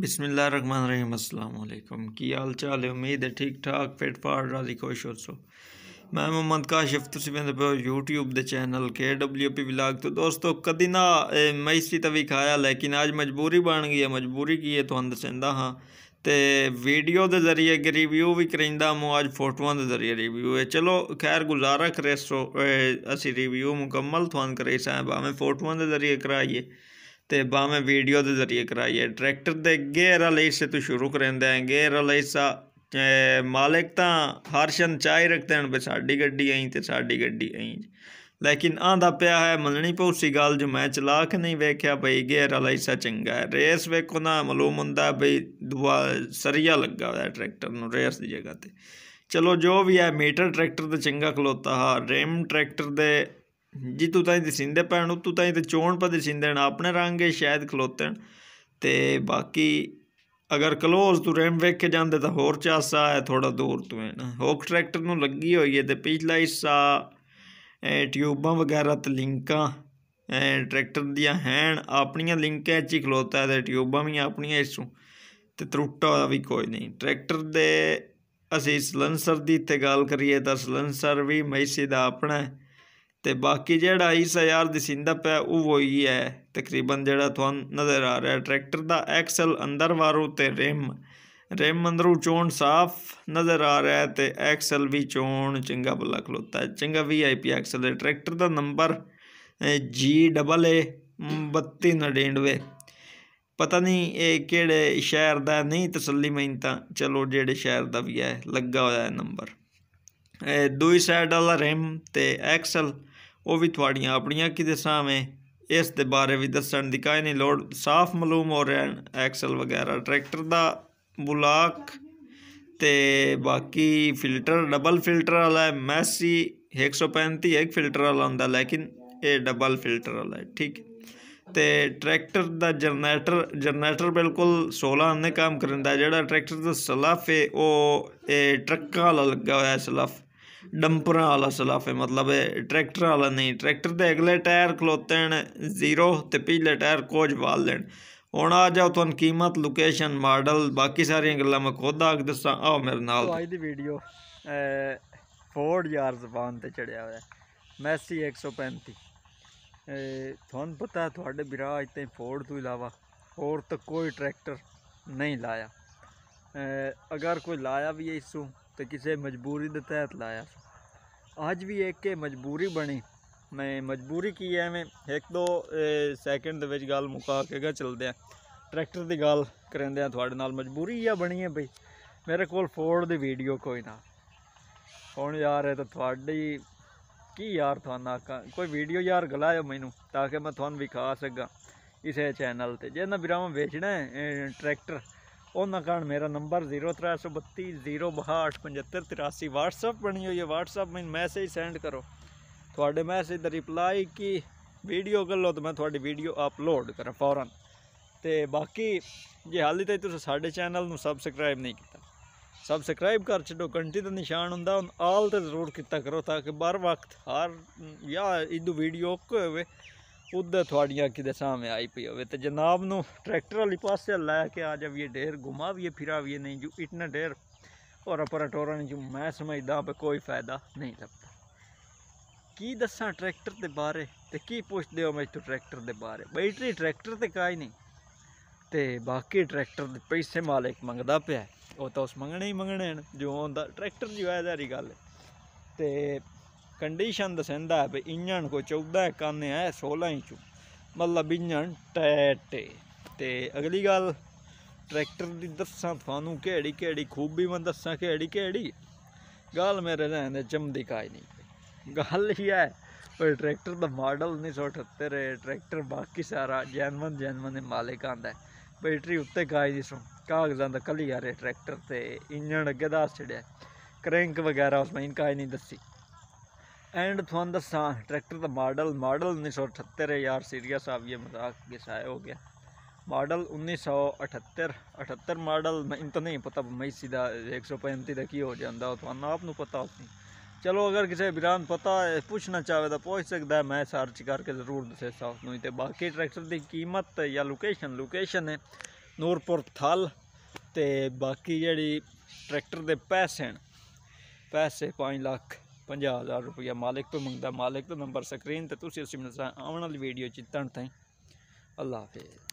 बिसमीम अल्लाम की हाल चाल है उम्मीद है ठीक ठाक फिट फाट राजी खुश हो सो मैं मोहम्मद काशिफ तुम यूट्यूब के चैनल के डबल्यू पी ब्लाग तो दोस्तों कदी ना मैं इसी तभी खाया लेकिन आज मजबूरी बन गई है मजबूरी की है तो दसेंदा हाँ तो वीडियो के जरिए रिव्यू भी करीदा मूँ अज फोटो के जरिए रिव्यू है चलो खैर गुजारा करे सो असी रिव्यू मुकम्मल थान करे सैं भावें फोटोआं के जरिए कराइए ਤੇ ਬਾਵੇਂ ਵੀਡੀਓ ਦੇ ਜ਼ਰੀਏ ਕਰਾਈਏ ਟਰੈਕਟਰ ਦੇ ਗੇਅਰ ਵਾਲੇ ਹਿੱਸੇ ਤੋਂ ਸ਼ੁਰੂ ਕਰਦੇ ਆਂ ਗੇਅਰ ਵਾਲਾ ਹਿੱਸਾ ਮਾਲਕ ਤਾਂ ਹਰਸ਼ਨ ਚਾਹੀ ਰੱਖਦੇ ਹਨ ਵੀ ਸਾਡੀ ਗੱਡੀ ਐਂ ਤੇ ਸਾਡੀ ਗੱਡੀ ਐਂ ਲੇਕਿਨ ਆਂਦਾ ਪਿਆ ਹੈ ਮੰਨਣੀ ਪਉਸੀ ਗੱਲ ਜੋ ਮੈਂ ਚਲਾਕ ਨਹੀਂ ਵੇਖਿਆ ਬਈ ਗੇਅਰ ਵਾਲਾ ਹਿੱਸਾ ਚੰਗਾ ਹੈ ਰੇਸ ਵੇਖੋ ਨਾ ਮਲੂਮ ਹੁੰਦਾ ਬਈ ਦੁਆ ਸਰੀਆ ਲੱਗਾ ਹੋਇਆ ਟਰੈਕਟਰ ਨੂੰ ਰੇਸ ਦੀ ਜਗ੍ਹਾ ਤੇ ਚਲੋ ਜੋ ਵੀ ਹੈ ਮੀਟਰ ਟਰੈਕਟਰ ਤੇ ਚੰਗਾ ਖਲੋਤਾ ਹਾਂ ਰੇਮ ਟਰੈਕਟਰ ਦੇ ਜੀ जितू ताईं दसिंदे ਪੈਣ उतू ताईं ते चौन पर दसिंदे ਆਪਣੇ ਰੰਗੇ ਸ਼ਾਇਦ ਖਲੋਤਣ ਤੇ ਬਾਕੀ ਅਗਰ बाकी ਤੂੰ क्लोज ਵੇਖ ਕੇ ਜਾਂਦੇ ਤਾਂ ਹੋਰ ਚਾਸਾ ਹੈ ਥੋੜਾ ਦੂਰ ਤੂੰ ਹੈ ਨਾ ਹੋਕ ਟਰੈਕਟਰ ਨੂੰ ਲੱਗੀ ਹੋਈ ਹੈ ਤੇ ਪਿਛਲਾ ਹਿੱਸਾ ਐ ਟਿਊਬਾਂ ਵਗੈਰਾ ਤੇ ਲਿੰਕਾਂ ਐ ਟਰੈਕਟਰ ਦੀਆਂ ਹੈਣ ਆਪਣੀਆਂ ਲਿੰਕਾਂ 'ਚ ਖਲੋਤਾ ਤੇ ਟਿਊਬਾਂ ਵੀ ਆਪਣੀਆਂ ਇਸੋਂ ਤੇ ਤਰੁੱਟਾ ਵੀ ਕੋਈ ਨਹੀਂ ਟਰੈਕਟਰ ਦੇ ਅਸੀਂ ਸਲੰਸਰ ਦੀ ਤੇ ਗੱਲ ਕਰੀਏ ਤਾਂ ਸਲੰਸਰ ਵੀ ਮੈਸੀ ਦਾ ਆਪਣਾ ਤੇ ਬਾਕੀ ਜਿਹੜਾ ਇਸ ਯਾਰ ਦਸਿੰਦਾ ਸਿੰਦਪ ਹੈ ਉਹ ਵਹੀ ਹੈ ਤਕਰੀਬਨ ਜਿਹੜਾ ਤੁਹਾਨੂੰ ਨਜ਼ਰ ਆ ਰਿਹਾ ਟਰੈਕਟਰ ਦਾ ਐਕਸਲ ਅੰਦਰ ਵਾਰੂ ਤੇ ਰਿਮ ਰਿਮ ਅੰਦਰੋਂ ਚੋਣ ਸਾਫ਼ ਨਜ਼ਰ ਆ ਰਿਹਾ ਹੈ ਤੇ ਐਕਸਲ ਵੀ ਚੋਣ ਚੰਗਾ ਬਲਾ ਖਲੋਤਾ ਚੰਗਾ ਵੀ ਆਈਪੀ ਐਕਸਲ ਦੇ ਟਰੈਕਟਰ ਦਾ ਨੰਬਰ ਜੀ ਡਬਲ ਏ 3299 ਪਤਾ ਨਹੀਂ ਇਹ ਕਿਹੜੇ ਸ਼ਹਿਰ ਦਾ ਨਹੀਂ ਤਸੱਲੀ ਮੈਂ ਤਾਂ ਚਲੋ ਜਿਹੜੇ ਸ਼ਹਿਰ ਦਾ ਵੀ ਹੈ ਲੱਗਾ ਹੋਇਆ ਹੈ ਨੰਬਰ ਦੋਈ ਸਾਈਡ ਵਾਲਾ ਰਿਮ ਤੇ ਐਕਸਲ ਉਹ ਵੀ ਤੁਹਾਡੀਆਂ ਆਪਣੀਆਂ ਕਿਤੇ ਸਾਵੇਂ ਇਸ ਦੇ ਬਾਰੇ ਵੀ ਦੱਸਣ ਦੀ ਕਾਇ ਨਹੀਂ ਲੋੜ ਸਾਫ਼ ਮਾਲੂਮ ਹੋ ਰਿਹਾ ਐਕਸਲ ਵਗੈਰਾ ਟਰੈਕਟਰ ਦਾ ਬੁਲਾਕ ਤੇ ਬਾਕੀ ਫਿਲਟਰ ਡਬਲ ਫਿਲਟਰ ਵਾਲਾ ਹੈ ਮੈਸੀ 135 ਇੱਕ ਫਿਲਟਰ ਵਾਲਾ ਹੁੰਦਾ ਲੇਕਿਨ ਇਹ ਡਬਲ ਫਿਲਟਰ ਵਾਲਾ ਹੈ ਠੀਕ ਤੇ ਟਰੈਕਟਰ ਦਾ ਜਨਰੇਟਰ ਜਨਰੇਟਰ ਬਿਲਕੁਲ 16 ਅੰਨੇ ਕੰਮ ਕਰਦਾ ਜਿਹੜਾ ਟਰੈਕਟਰ ਦਾ ਸਲਫ ਹੈ ਉਹ ਇਹ ਟਰੱਕਾਂ ਵਾਲਾ ਲੱਗਾ ਹੋਇਆ ਸਲਫ ਡੰਪਰਾਂ ਵਾਲਾ ਸਲਾਫ ਹੈ ਮਤਲਬ ਟਰੈਕਟਰ ਵਾਲਾ ਨਹੀਂ ਟਰੈਕਟਰ ਦੇ ਅਗਲੇ ਟਾਇਰ ਖਲੋਤਣ ਜ਼ੀਰੋ ਤੇ ਪਿਛਲੇ ਟਾਇਰ ਕੋਝ ਵਾਲ ਲੈਣ ਹੁਣ ਆ ਜਾਓ ਤੁਹਾਨੂੰ ਕੀਮਤ ਲੋਕੇਸ਼ਨ ਮਾਡਲ ਬਾਕੀ ਸਾਰੀਆਂ ਗੱਲਾਂ ਮੈਂ ਖੁਦ ਆਖ ਦੱਸਾਂ ਆਓ ਮੇਰੇ ਨਾਲ ਅੱਜ ਦੀ ਵੀਡੀਓ ਫੋਰਡ ਯਾਰ ਜ਼ਬਾਨ ਤੇ ਚੜਿਆ ਹੋਇਆ ਮੈਸੀ 135 ਤੁਹਾਨੂੰ ਪਤਾ ਤੁਹਾਡੇ ਵੀਰਾ ਅੱਜ ਤੇ ਫੋਰਡ ਤੋਂ ਇਲਾਵਾ ਹੋਰ ਤਾਂ ਕੋਈ ਟਰੈਕਟਰ ਨਹੀਂ ਲਾਇਆ ਅਗਰ ਕੋਈ ਲਾਇਆ ਵੀ ਹੈ ਇਸ ਨੂੰ ਤੇ ਕਿਸੇ ਮਜਬੂਰੀ ਦੇ ਤਹਿਤ ਲਾਇਆ ਅੱਜ ਵੀ ਇੱਕ ਕੇ ਮਜਬੂਰੀ ਬਣੀ ਮੈਂ ਮਜਬੂਰੀ ਕੀ ਐਵੇਂ ਇੱਕ ਦੋ ਸੈਕਿੰਡ ਦੇ ਵਿੱਚ ਗੱਲ ਮੁਕਾ ਕੇ ਗਾ ਚਲਦੇ ਆ ਟਰੈਕਟਰ ਦੀ ਗੱਲ ਕਰਦੇ ਆ ਤੁਹਾਡੇ ਨਾਲ ਮਜਬੂਰੀ ਆ ਬਣੀ ਐ ਬਈ ਮੇਰੇ ਕੋਲ ਫੋਰਡ ਦੀ ਵੀਡੀਓ ਕੋਈ ਨਾ ਹੁਣ ਯਾਰ ਇਹ ਤਾਂ ਤੁਹਾਡੀ ਕੀ ਯਾਰ ਤੁਹਾਨੂੰ ਕੋਈ ਵੀਡੀਓ ਯਾਰ ਗਲਾਇਓ ਮੈਨੂੰ ਤਾਂ ਕਿ ਮੈਂ ਤੁਹਾਨੂੰ ਵਿਖਾ ਸਕਾਂ ਇਸੇ ਚੈਨਲ ਤੇ ਜੇ ਨਾ ਵੀਰਾਂ ਵੇਚਣਾ ਟਰੈਕਟਰ ਉਹਨਾਂ ਕਾਰਨ ਮੇਰਾ ਨੰਬਰ 03220627583 WhatsApp ਬਣੀ ਹੋਈ ਹੈ WhatsApp ਮੈਂ ਮੈਸੇਜ ਸੈਂਡ ਕਰੋ ਤੁਹਾਡੇ ਮੈਸੇਜ ਦਾ ਰਿਪਲਾਈ ਕੀ ਵੀਡੀਓ ਕਰ ਲੋ ਤਾਂ ਮੈਂ ਤੁਹਾਡੀ ਵੀਡੀਓ ਅਪਲੋਡ ਕਰਾਂ ਫੌਰਨ ਤੇ ਬਾਕੀ ਜੇ ਹਾਲੇ ਤੱਕ ਤੁਸੀਂ ਸਾਡੇ ਚੈਨਲ ਨੂੰ ਸਬਸਕ੍ਰਾਈਬ ਨਹੀਂ ਕੀਤਾ ਸਬਸਕ੍ਰਾਈਬ ਕਰ ਛੱਡੋ ਘੰਟੀ ਦਾ ਨਿਸ਼ਾਨ ਹੁੰਦਾ ਆਲ ਤੇ ਜ਼ਰੂਰ ਕੀਤਾ ਕਰੋ ਤਾਂ ਕਿ ਬਾਰ ਵਕਤ ਹਰ ਯਾ ਇਦੂ ਵੀਡੀਓ ਕੋ ਹੋਵੇ ਉਧਰ ਤੁਹਾਡੀਆਂ ਕਿਦੇ ਸਾਹਮਣੇ ਆਈ ਪਈ ਹੋਵੇ ਤੇ ਜਨਾਬ ਨੂੰ ਟਰੈਕਟਰ ਵਾਲੀ ਪਾਸੇ ਲੈ ਕੇ ਆ ਇਹ ਢੇਰ ਫਿਰਾ ਵੀ ਨਹੀਂ ਜੂ ਇਤਨਾ ਢੇਰ ਔਰ ਨਹੀਂ ਨੂੰ ਮੈਂ ਸਮਝਦਾ ਬਈ ਕੋਈ ਫਾਇਦਾ ਨਹੀਂ ਲੱਭਦਾ ਕੀ ਦੱਸਾਂ ਟਰੈਕਟਰ ਦੇ ਬਾਰੇ ਤੇ ਕੀ ਪੁੱਛਦੇ ਹੋ ਮੈਨੂੰ ਟਰੈਕਟਰ ਦੇ ਬਾਰੇ ਬੈਟਰੀ ਟਰੈਕਟਰ ਤੇ ਕਾਈ ਨਹੀਂ ਤੇ ਬਾਕੀ ਟਰੈਕਟਰ ਦੇ ਪੈਸੇ ਮਾਲਕ ਮੰਗਦਾ ਪਿਆ ਉਹ ਤਾਂ ਉਸ ਮੰਗਣੇ ਹੀ ਮੰਗਣੇ ਨੇ ਜੋ ਹੁੰਦਾ ਟਰੈਕਟਰ ਦੀ ਵਾਇਦਾਰੀ ਗੱਲ ਤੇ ਕੰਡੀਸ਼ਨ ਦਸੰਦਾ ਵੀ ਇੰਜਣ ਕੋ 14 ਕਾਨੇ ਐ 16 ਇੰਚ ਮਤਲਬ ਇੰਜਣ ਟੈਟ ਤੇ ਅਗਲੀ ਗੱਲ ਟਰੈਕਟਰ ਦੀ ਦੱਸਾਂ ਤੁਹਾਨੂੰ ਕਿਹੜੀ ਕਿਹੜੀ ਖੂਬੀ ਮੈਂ ਦੱਸਾਂ ਕਿਹੜੀ ਕਿਹੜੀ ਗੱਲ ਮੇਰੇ ਰਹਿਣ ਦੇ ਚੰਦੀ ਕਾਇ ਨਹੀਂ ਗੱਲ ਹੀ ਐ ਪਰ ਟਰੈਕਟਰ ਦਾ ਮਾਡਲ 1978 ਟਰੈਕਟਰ ਬਾਕੀ ਸਾਰਾ ਜੈਨਵਨ ਜੈਨਵਨ ਦੇ ਮਾਲਕ ਆਂਦਾ ਬੈਟਰੀ ਉੱਤੇ ਕਾਇ ਦੀ ਸੋ ਕਾਗਜ਼ਾਂ ਦਾ ਕਲੀਆ ਰੇ ਟਰੈਕਟਰ ਤੇ ਇੰਜਣ ਅੱਗੇ ਦਾ ਛੜਿਆ ਕ੍ਰੈਂਕ ਵਗੈਰਾ ਉਸ ਮੈਂ ਇਨਕਾਇ ਨਹੀਂ ਦੱਸੀ ਐਂਡ ਤੁਹਾਨੂੰ ਦੱਸਾਂ ਟਰੈਕਟਰ ਦਾ ਮਾਡਲ ਮਾਡਲ 1978 ਹੈ ਯਾਰ ਸੀਰੀਅਸ ਆ ਇਹ ਮਜ਼ਾਕ के ਹੋ ਗਿਆ ਮਾਡਲ 1978 78 ਮਾਡਲ ਮੈਂ ਤਾਂ ਨਹੀਂ ਪਤਾ ਮੈਂ ਸਿੱਧਾ 135 ਦਾ ਕੀ ਹੋ ਜਾਂਦਾ ਤੁਹਾਨੂੰ ਆਪ ਨੂੰ ਪਤਾ ਹੋਣੀ ਚਲੋ ਅਗਰ ਕਿਸੇ ਵੀਰਾਨ ਪਤਾ ਹੈ ਪੁੱਛਣਾ ਚਾਹਵੇ ਤਾਂ ਪੁੱਛ ਸਕਦਾ ਮੈਂ ਸਰਚ ਕਰਕੇ ਜ਼ਰੂਰ ਦੱਸੇਸਾ ਉਸ ਨੂੰ ਤੇ ਬਾਕੀ ਟਰੈਕਟਰ ਦੀ ਕੀਮਤ ਜਾਂ ਲੋਕੇਸ਼ਨ ਲੋਕੇਸ਼ਨ ਹੈ ਨੂਰਪੁਰ ਥਲ ਤੇ ਬਾਕੀ ਜਿਹੜੀ ਟਰੈਕਟਰ ਦੇ ਪੈਸੇ ਹਨ ਪੈਸੇ 5 ਲੱਖ 50000 ਰੁਪਇਆ ਮਾਲਕ ਤੋਂ ਮੰਗਦਾ ਮਾਲਕ ਤੋਂ ਨੰਬਰ ਸਕਰੀਨ ਤੇ ਤੁਸੀਂ ਅਸੀਂ ਮਿਲਦੇ ਆਉਣ ਵਾਲੀ ਵੀਡੀਓ ਚ ਤਣ ਤਾਈ ਅੱਲਾਹ ਹਾਫਿਜ਼